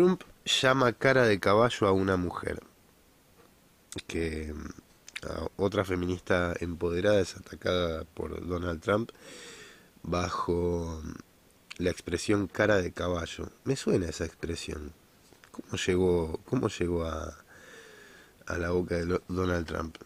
Trump llama cara de caballo a una mujer. Que a otra feminista empoderada es atacada por Donald Trump bajo la expresión cara de caballo. Me suena esa expresión. ¿Cómo llegó, cómo llegó a, a la boca de Donald Trump?